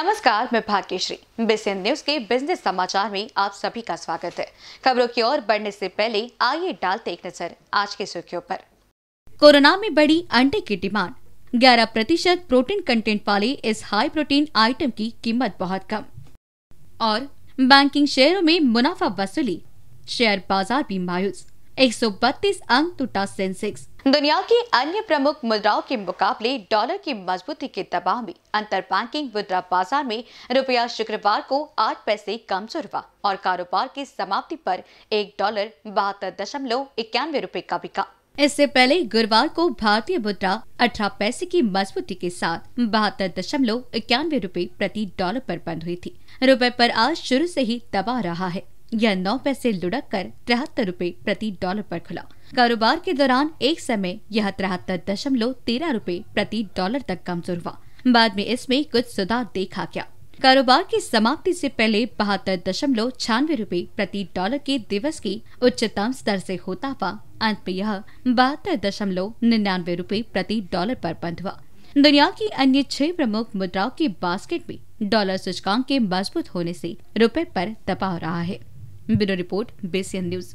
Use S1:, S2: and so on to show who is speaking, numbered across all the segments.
S1: नमस्कार मैं भाग्यश्री बिसेन न्यूज के बिजनेस समाचार में आप सभी का स्वागत है खबरों की ओर बढ़ने से पहले आइए डालते एक नजर आज के सुर्खियों पर कोरोना में बड़ी अंडे की डिमांड 11 प्रतिशत प्रोटीन कंटेंट वाले इस हाई प्रोटीन आइटम की कीमत बहुत कम और बैंकिंग शेयरों में मुनाफा वसूली शेयर बाजार भी मायूस 132 अंक टूटा सेंसेक्स दुनिया की अन्य प्रमुख मुद्राओं के मुकाबले डॉलर की मजबूती के दबाव में अंतर बैंकिंग मुद्रा बाजार में रुपया शुक्रवार को आठ पैसे कमजोर हुआ और कारोबार की समाप्ति पर एक डॉलर बहत्तर दशमलव इक्यानवे रूपए का बिका इससे पहले गुरुवार को भारतीय मुद्रा अठारह पैसे की मजबूती के साथ बहत्तर दशमलव इक्यानवे रूपए प्रति डॉलर पर बंद हुई थी रुपए पर आज शुरू से ही दबा रहा है यह नौ पैसे लुढ़क कर तिहत्तर रूपए प्रति डॉलर पर खुला कारोबार के दौरान एक समय यह तिहत्तर दशमलव तेरह रूपए प्रति डॉलर तक कमजोर हुआ बाद में इसमें कुछ सुधार देखा गया कारोबार की समाप्ति से पहले बहत्तर दशमलव छियानवे रूपए प्रति डॉलर के दिवस के उच्चतम स्तर से होता हुआ अंत में यह बहत्तर दशमलव निन्यानवे रूपए प्रति डॉलर पर बंद हुआ दुनिया की अन्य छह प्रमुख मुद्राओं के बास्केट में डॉलर सूचकांक के मजबूत होने से रुपए पर दबाव रहा है ब्यूरो रिपोर्ट बेसियन न्यूज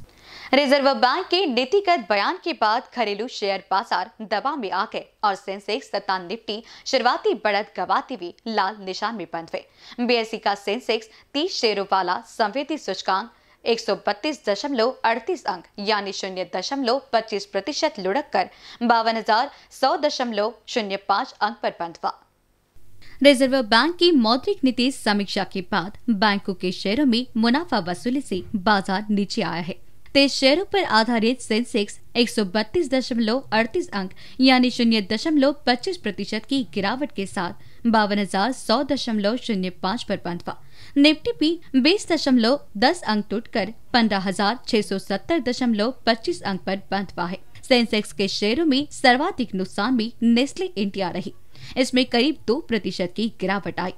S1: रिजर्व बैंक के नीतिगत बयान के बाद घरेलू शेयर बाजार दबाव में आ गए और सेंसेक्स तथा निफ्टी शुरुआती बढ़त गवाते हुए लाल निशान में बंद हुए बीएसई e का सेंसेक्स तीस शेयरों वाला संवेदी सूचकांक एक सौ बत्तीस दशमलव अड़तीस अंक यानी शून्य दशमलव पच्चीस प्रतिशत लुढ़क कर बावन हजार सौ दशमलव शून्य पाँच अंक पर बंद हुआ रिजर्व बैंक की मौद्रिक नीति समीक्षा के बाद बैंकों के शेयरों में मुनाफा वसूली से बाजार नीचे आया है तेज शेयरों पर आधारित सेंसेक्स एक अंक यानी शून्य दशमलव पच्चीस प्रतिशत की गिरावट के साथ बावन हजार सौ दशमलव शून्य पाँच पर बंद हुआ निफ्टी भी बीस दशमलव दस अंक टूट कर पंद्रह हजार छह सौ सत्तर दशमलव पच्चीस अंक पर बंद हुआ है सेंसेक्स के शेयरों में सर्वाधिक नुकसान में नेस्ले इंडिया रही इसमें करीब दो प्रतिशत की गिरावट आई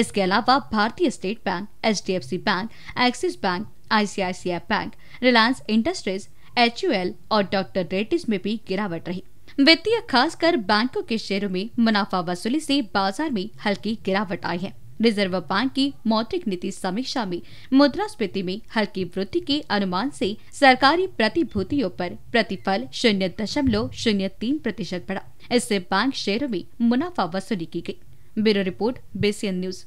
S1: इसके अलावा भारतीय state bank H bank axis bank ICICI bank Reliance Industries H और डॉक्टर रेड्डीज में भी गिरावट रही वित्तीय खासकर बैंकों के शेयरों में मुनाफा वसूली से बाजार में हल्की गिरावट आई है रिजर्व बैंक की मौद्रिक नीति समीक्षा में मुद्रास्फीति में हल्की वृद्धि के अनुमान से सरकारी प्रतिभूतियों पर प्रतिफल शून्य दशमलव शून्य तीन प्रतिशत बढ़ा इससे बैंक शेयरों में मुनाफा वसूली की गई ब्यूरो रिपोर्ट बेसियन न्यूज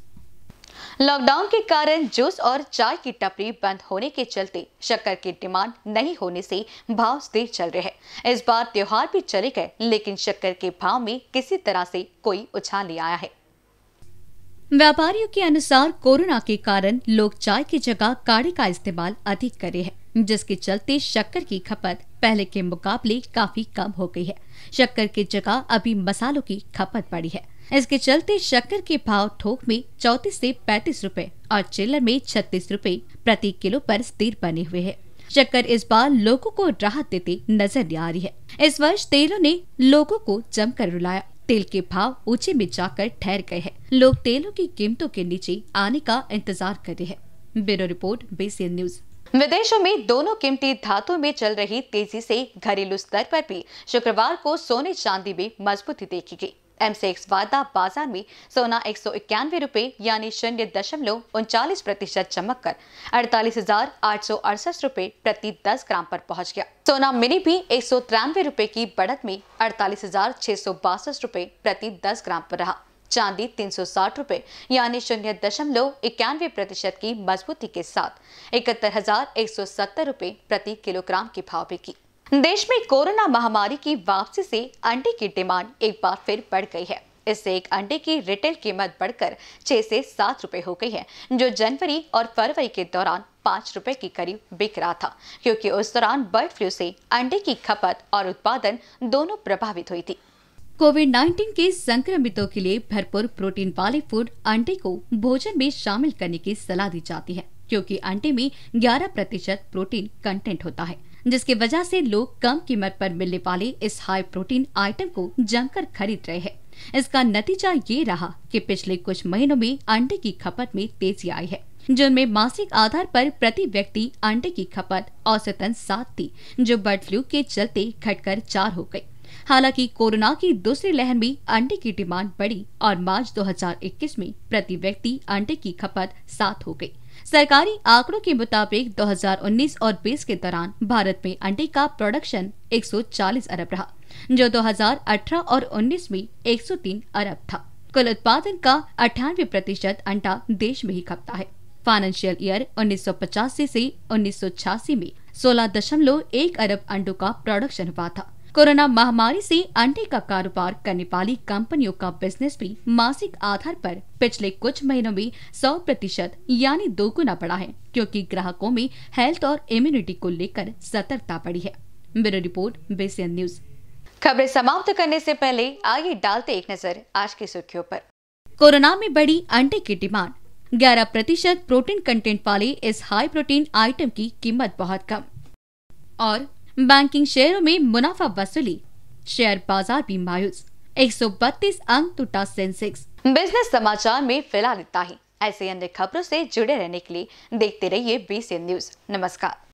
S1: लॉकडाउन के कारण जूस और चाय की टपरी बंद होने के चलते शक्कर की डिमांड नहीं होने से भाव स्थिर चल रहे हैं इस बार त्योहार भी चले गए लेकिन शक्कर के भाव में किसी तरह से कोई उछाल नहीं आया है व्यापारियों के अनुसार कोरोना के कारण लोग चाय की जगह काढ़े का इस्तेमाल अधिक करे है जिसके चलते शक्कर की खपत पहले के मुकाबले काफी कम हो गई है शक्कर की जगह अभी मसालों की खपत बढ़ी है इसके चलते शक्कर के भाव थोक में चौतीस से पैंतीस रूपए और चिल्लर में छत्तीस रूपए प्रति किलो पर स्थिर बने हुए है शक्कर इस बार लोगों को राहत देते नजर आ रही है इस वर्ष तेलों ने लोगों को जमकर रुलाया तेल के भाव ऊंचे में जाकर ठहर गए हैं लोग तेलों की कीमतों के नीचे आने का इंतजार कर रहे हैं ब्यूरो रिपोर्ट बेसियन न्यूज विदेशों में दोनों कीमती धातुओं में चल रही तेजी से घरेलू स्तर पर भी शुक्रवार को सोने चांदी में मजबूती देखी गई से वादा बाजार में सोना एक सौ इक्यानवे रूपए यानी शून्य दशमलव उनचालीस प्रतिशत चमक कर अड़तालीस हजार आठ सौ अड़सठ रूपए प्रति दस ग्राम पर पहुंच गया सोना मिनी भी एक सौ तिरानवे रूपए की बढ़त में अड़तालीस हजार छह सौ बासठ रूपए प्रति दस ग्राम पर रहा चांदी तीन सौ साठ रूपए यानी शून्य दशमलव इक्यानवे प्रतिशत की मजबूती के साथ इकहत्तर हजार एक सौ सत्तर रूपए प्रति किलोग्राम की भाव बिकी देश में कोरोना महामारी की वापसी से अंडे की डिमांड एक बार फिर बढ़ गई है इससे एक अंडे की रिटेल कीमत बढ़कर छह से सात रूपए हो गई है जो जनवरी और फरवरी के दौरान पाँच रुपए के करीब बिक रहा था क्योंकि उस दौरान बर्ड फ्लू से अंडे की खपत और उत्पादन दोनों प्रभावित हुई थी कोविड 19 के संक्रमितों के लिए भरपूर प्रोटीन वाले फूड अंडे को भोजन में शामिल करने की सलाह दी जाती है क्योंकि अंडे में 11 प्रतिशत प्रोटीन कंटेंट होता है जिसकी वजह से लोग कम कीमत पर मिलने वाले इस हाई प्रोटीन आइटम को जमकर खरीद रहे हैं इसका नतीजा ये रहा कि पिछले कुछ महीनों में अंडे की खपत में तेजी आई है जिनमें मासिक आधार पर प्रति व्यक्ति अंडे की खपत औसतन सात थी जो बर्ड फ्लू के चलते घटकर चार हो गई हालांकि कोरोना की दूसरी लहर में अंडे की डिमांड बढ़ी और मार्च 2021 में प्रति व्यक्ति अंडे की खपत सात हो गई सरकारी आंकड़ों के मुताबिक 2019 और 20 के दौरान भारत में अंडे का प्रोडक्शन 140 अरब रहा जो 2018 और 19 में 103 अरब था कुल उत्पादन का अठानवे प्रतिशत अंडा देश में ही खपता है फाइनेंशियल ईयर 1985 से 1986 में सोलह दशमलव एक अरब अंडों का प्रोडक्शन हुआ था कोरोना महामारी से अंडे का कारोबार करने वाली कंपनियों का बिजनेस भी मासिक आधार पर पिछले कुछ महीनों में 100 प्रतिशत यानी दोगुना बढ़ा है क्योंकि ग्राहकों में हेल्थ और इम्यूनिटी को लेकर सतर्कता बढ़ी है ब्यूरो रिपोर्ट बेसियन न्यूज खबरें समाप्त करने से पहले आइए डालते एक नजर आज की सुर्खियों पर कोरोना में बढ़ी अंडे की डिमांड 11 प्रतिशत प्रोटीन कंटेंट वाले इस हाई प्रोटीन आइटम की कीमत बहुत कम और बैंकिंग शेयरों में मुनाफा वसूली शेयर बाजार भी मायूस एक अंक टूटा सेंसेक्स बिजनेस समाचार में फिलहाल इतना ही ऐसे अन्य खबरों से जुड़े रहने के लिए देखते रहिए बीसीएन न्यूज नमस्कार